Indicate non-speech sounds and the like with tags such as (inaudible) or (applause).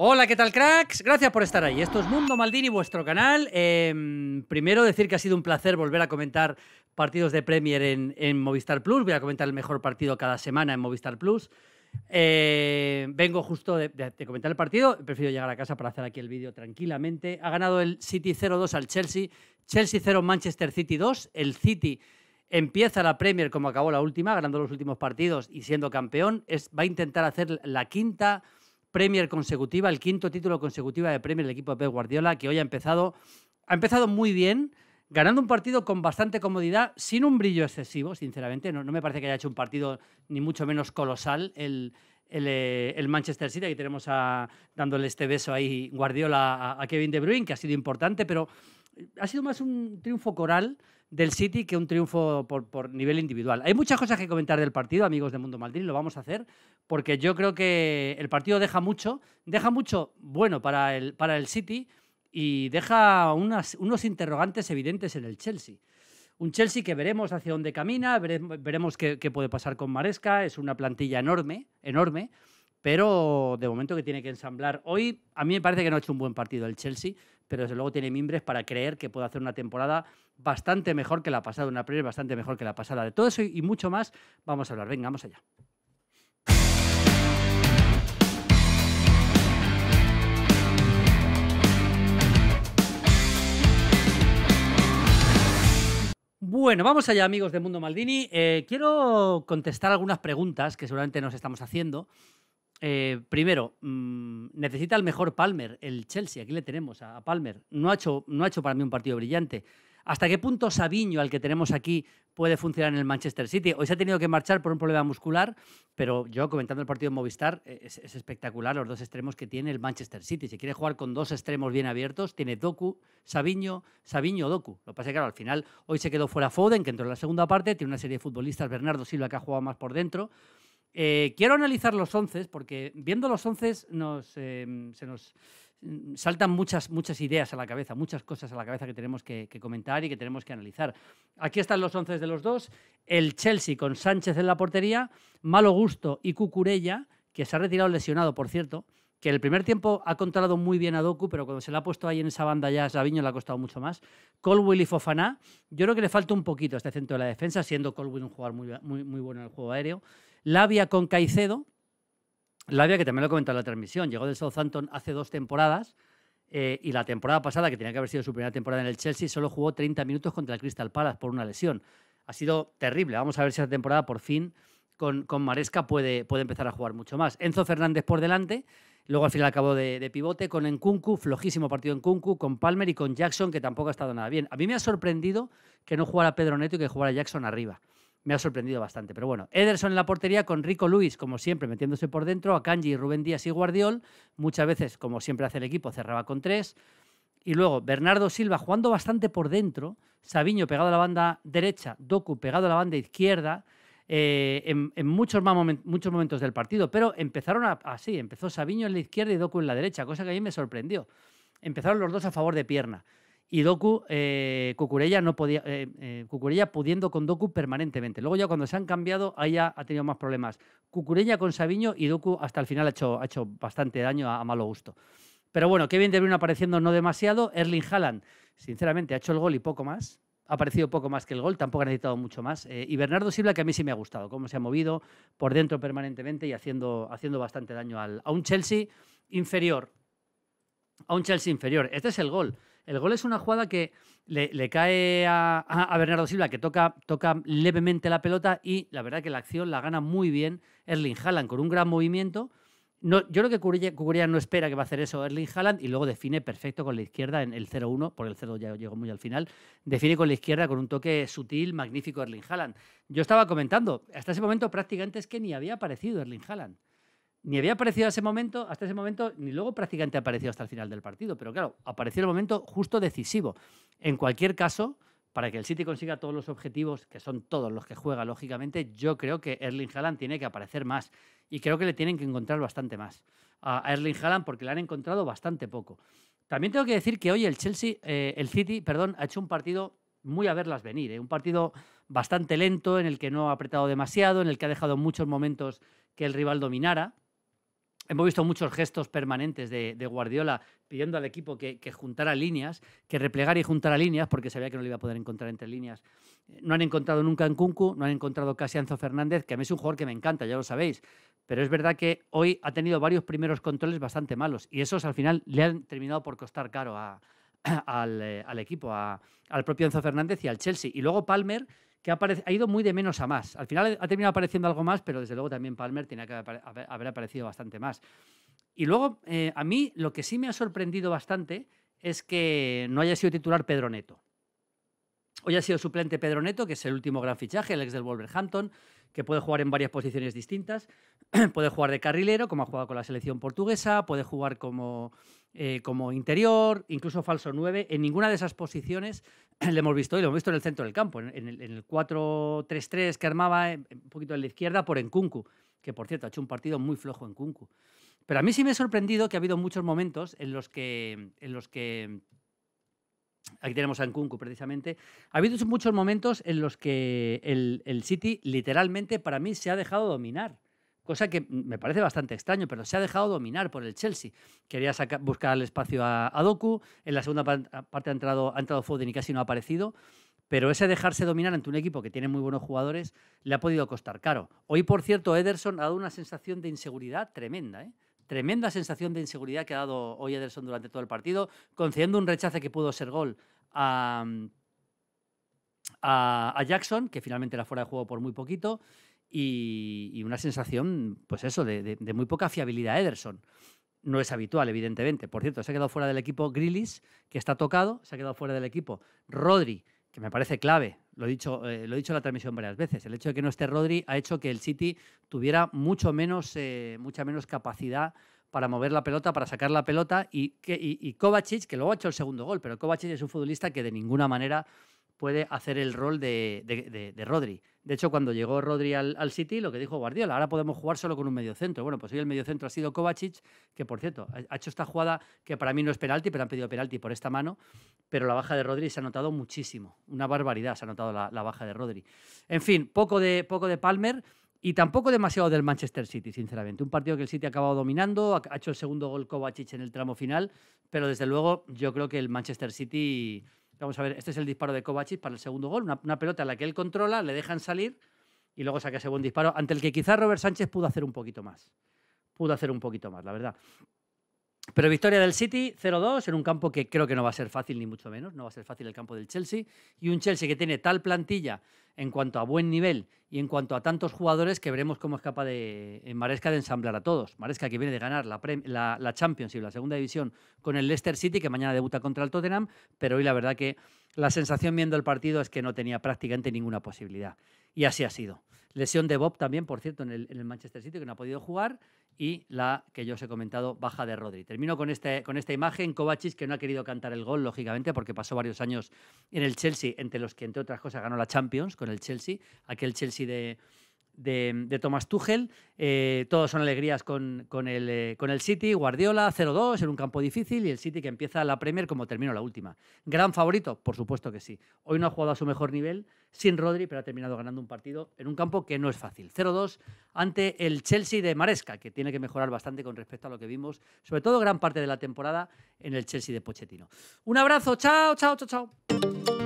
Hola, ¿qué tal, cracks? Gracias por estar ahí. Esto es Mundo Maldini, vuestro canal. Em, primero decir que ha sido un placer volver a comentar partidos de Premier en, Movistar Plus. Voy a comentar el mejor partido cada semana en Movistar Plus. Eh, vengo justo de, comentar el partido. Prefiero llegar a casa para hacer aquí el vídeo tranquilamente. Ha ganado el City 0-2 al Chelsea. Chelsea 0, Manchester City 2. El City empieza la Premier como acabó la última, ganando los últimos partidos y siendo campeón. va a intentar hacer la quinta Premier consecutiva, el quinto título consecutiva de Premier el equipo de Pep Guardiola, que hoy ha empezado, ha empezado muy bien, ganando un partido con bastante comodidad, sin un brillo excesivo, sinceramente. No, me parece que haya hecho un partido ni mucho menos colosal el, eh, el, Manchester City, aquí tenemos a, dándole este beso ahí Guardiola a, a Kevin De Bruyne, que ha sido importante, pero ha sido más un triunfo coral del City que un triunfo por, nivel individual. Hay muchas cosas que comentar del partido, amigos de Mundo Maldini, lo vamos a hacer, porque yo creo que el partido deja mucho, deja mucho bueno para el, para el City y deja unos interrogantes evidentes en el Chelsea. Un Chelsea que veremos hacia dónde camina, veremos qué, qué, puede pasar con Maresca, es una plantilla enorme, enorme, pero de momento que tiene que ensamblar. Hoy a mí me parece que no ha hecho un buen partido el Chelsea, pero desde luego tiene mimbres para creer que puede hacer una temporada bastante mejor que la pasada, una previa bastante mejor que la pasada. De todo eso y mucho más vamos a hablar. Venga, vamos allá. Bueno, vamos allá amigos de Mundo Maldini. Eh, quiero contestar algunas preguntas que seguramente nos estamos haciendo. Eh, primero, mm, necesita el mejor Palmer, el Chelsea, aquí le tenemos a, Palmer. No ha, hecho, no ha hecho para mí un partido brillante. ¿Hasta qué punto Sabiño, al que tenemos aquí, puede funcionar en el Manchester City? Hoy se ha tenido que marchar por un problema muscular, pero yo comentando el partido en Movistar, eh, es, espectacular los dos extremos que tiene el Manchester City. Si quiere jugar con dos extremos bien abiertos, tiene Doku, Sabiño, Sabiño, Doku. Lo que pasa es que al final hoy se quedó fuera Foden, que entró en la segunda parte, tiene una serie de futbolistas, Bernardo Silva, que ha jugado más por dentro. Eh, quiero analizar los 11 porque viendo los 11 nos, eh, se nos mm, saltan muchas, muchas ideas a la cabeza, muchas cosas a la cabeza que tenemos que, comentar y que tenemos que analizar. Aquí están los once de los dos. El Chelsea con Sánchez en la portería, Malo Gusto y Cucurella, que se ha retirado lesionado, por cierto, que el primer tiempo ha controlado muy bien a Doku, pero cuando se le ha puesto ahí en esa banda ya a Sabiño le ha costado mucho más. Colwill y Fofana, yo creo que le falta un poquito a este centro de la defensa, siendo Colwill un jugador muy, muy, muy bueno en el juego aéreo. Labia con Caicedo. Labia, que también lo he comentado en la transmisión, llegó del Southampton hace dos temporadas eh, y la temporada pasada, que tenía que haber sido su primera temporada en el Chelsea, solo jugó 30 minutos contra el Crystal Palace por una lesión. Ha sido terrible. Vamos a ver si esta temporada por fin con, con Maresca puede, puede empezar a jugar mucho más. Enzo Fernández por delante. Luego al final acabó de, pivote con Nkunku, flojísimo partido en Nkunku, con Palmer y con Jackson, que tampoco ha estado nada bien. A mí me ha sorprendido que no jugara Pedro Neto y que jugara Jackson arriba me ha sorprendido bastante. Pero bueno, Ederson en la portería con Rico Luis, como siempre, metiéndose por dentro, a Kanji, Rubén Díaz y Guardiol. Muchas veces, como siempre hace el equipo, cerraba con tres. Y luego Bernardo Silva jugando bastante por dentro, Sabiño pegado a la banda derecha, Doku pegado a la banda izquierda. Eh, en, muchos, momentos del partido, pero empezaron a, así, empezó Sabiño en la izquierda y Doku en la derecha, cosa que a mí me sorprendió. Empezaron los dos a favor de pierna y Doku, eh, Cucurella, no podía, eh, eh, pudiendo con Doku permanentemente. Luego ya cuando se han cambiado, ahí ya ha tenido más problemas. Cucurella con Sabiño y Doku hasta el final ha hecho, ha hecho bastante daño a, malo gusto. Pero bueno, Kevin De Bruyne apareciendo no demasiado. Erling Haaland, sinceramente, ha hecho el gol y poco más. Ha aparecido poco más que el gol, tampoco ha necesitado mucho más. Eh, y Bernardo Silva, que a mí sí me ha gustado, cómo se ha movido por dentro permanentemente y haciendo, haciendo bastante daño al, a un Chelsea inferior. A un Chelsea inferior. Este es el gol. El gol es una jugada que le, cae a, Bernardo Silva, que toca, toca levemente la pelota y la verdad que la acción la gana muy bien Erling Haaland con un gran movimiento. yo creo que Cucurella no espera que va a hacer eso Erling Haaland y luego define perfecto con la izquierda en el 0-1, porque el 0 ya llegó muy al final. Define con la izquierda con un toque sutil, magnífico Erling Haaland. Yo estaba comentando, hasta ese momento prácticamente es que ni había aparecido Erling Haaland ni había aparecido ese momento, hasta ese momento, ni luego prácticamente ha aparecido hasta el final del partido. Pero claro, apareció el momento justo decisivo. En cualquier caso, para que el City consiga todos los objetivos, que son todos los que juega, lógicamente, yo creo que Erling Haaland tiene que aparecer más. Y creo que le tienen que encontrar bastante más a Erling Haaland porque le han encontrado bastante poco. También tengo que decir que hoy el Chelsea, eh, el City, perdón, ha hecho un partido muy a verlas venir, eh, un partido bastante lento en el que no ha apretado demasiado, en el que ha dejado muchos momentos que el rival dominara, Hemos visto muchos gestos permanentes de, Guardiola pidiendo al equipo que, juntara líneas, que replegara y juntara líneas, porque sabía que no le iba a poder encontrar entre líneas. Eh, no han encontrado nunca en Kunku, no han encontrado casi a Enzo Fernández, que a mí es un jugador que me encanta, ya lo sabéis. Pero es verdad que hoy ha tenido varios primeros controles bastante malos y esos al final le han terminado por costar caro (clears throat) eh, al, equipo, al propio Enzo Fernández y al Chelsea. Y luego Palmer, que ha, ido muy de menos a más. Al final ha terminado apareciendo algo más, pero desde luego también Palmer tenía que haber aparecido bastante más. Y luego, eh, a mí lo que sí me ha sorprendido bastante es que no haya sido titular Pedro Neto. Hoy ha sido suplente Pedro Neto, que es el último gran fichaje, el ex del Wolverhampton, que puede jugar en varias posiciones distintas. (clears throat) puede jugar de carrilero, como ha jugado con la selección portuguesa, puede jugar como, eh, como interior, incluso falso 9. En ninguna de esas posiciones (clears throat) Lo hemos visto y lo hemos visto en el centro del campo, en, el, 4-3-3 que armaba eh, un poquito en la izquierda por Enkunku, que por cierto ha hecho un partido muy flojo en Kunku. Pero a mí sí me ha sorprendido que ha habido muchos momentos en los que, en los que aquí tenemos a Nkunku precisamente, ha habido muchos momentos en los que el, el City literalmente para mí se ha dejado dominar cosa que me parece bastante extraño, pero se ha dejado dominar por el Chelsea. Quería buscar el espacio a, Doku, en la segunda parte ha entrado, ha Foden y casi no ha aparecido, pero ese dejarse dominar ante un equipo que tiene muy buenos jugadores le ha podido costar caro. Hoy, por cierto, Ederson ha dado una sensación de inseguridad tremenda, ¿eh? Tremenda sensación de inseguridad que ha dado hoy Ederson durante todo el partido, concediendo un rechace que pudo ser gol a, a Jackson, que finalmente era fuera de juego por muy poquito y, una sensación, pues eso, de, muy poca fiabilidad Ederson. No es habitual, evidentemente. Por cierto, se ha quedado fuera del equipo Grillis, que está tocado, se ha quedado fuera del equipo Rodri, que me parece clave. Lo he, dicho, eh, lo dicho en la transmisión varias veces. El hecho de que no esté Rodri ha hecho que el City tuviera mucho menos, eh, mucha menos capacidad para mover la pelota, para sacar la pelota. Y, que, Kovacic, que luego ha hecho el segundo gol, pero Kovacic es un futbolista que de ninguna manera puede hacer el rol de, de, de, Rodri. De hecho, cuando llegó Rodri al, City, lo que dijo Guardiola, ahora podemos jugar solo con un centro. Bueno, pues hoy el centro ha sido Kovacic, que por cierto, ha hecho esta jugada que para mí no es penalti, pero han pedido penalti por esta mano, pero la baja de Rodri se ha notado muchísimo. Una barbaridad se ha notado la, baja de Rodri. En fin, poco de, poco de Palmer. Y tampoco demasiado del Manchester City, sinceramente. Un partido que el City ha acabado dominando, ha hecho el segundo gol Kovacic en el tramo final, pero desde luego yo creo que el Manchester City Vamos a ver, este es el disparo de Kovacic para el segundo gol. Una, pelota a la que él controla, le dejan salir y luego saca ese buen disparo, ante el que quizá Robert Sánchez pudo hacer un poquito más. Pudo hacer un poquito más, la verdad. Pero victoria del City 0-2 en un campo que creo que no va a ser fácil, ni mucho menos. No va a ser fácil el campo del Chelsea. Y un Chelsea que tiene tal plantilla en cuanto a buen nivel y en cuanto a tantos jugadores que veremos cómo es capaz de eh, Maresca de ensamblar a todos. Maresca que viene de ganar la, la Champions y la segunda división con el Leicester City, que mañana debuta contra el Tottenham, pero hoy la verdad que la sensación viendo el partido es que no tenía prácticamente ninguna posibilidad. Y así ha sido. Lesión de Bob también, por cierto, en el Manchester City, que no ha podido jugar y la que yo os he comentado, baja de Rodri. Termino con, este, con esta imagen, Kovacic, que no ha querido cantar el gol, lógicamente, porque pasó varios años en el Chelsea, entre los que, entre otras cosas, ganó la Champions con el Chelsea, aquel Chelsea de, de, Tomás Thomas Tuchel. Eh, todos son alegrías con, el, eh, con el City. Guardiola 0-2 en un campo difícil y el City que empieza la Premier como terminó la última. ¿Gran favorito? Por supuesto que sí. Hoy no ha jugado a su mejor nivel sin Rodri, pero ha terminado ganando un partido en un campo que no es fácil. 0-2 ante el Chelsea de Maresca, que tiene que mejorar bastante con respecto a lo que vimos, sobre todo gran parte de la temporada en el Chelsea de Pochettino. Un abrazo, chao, chao, chao, chao.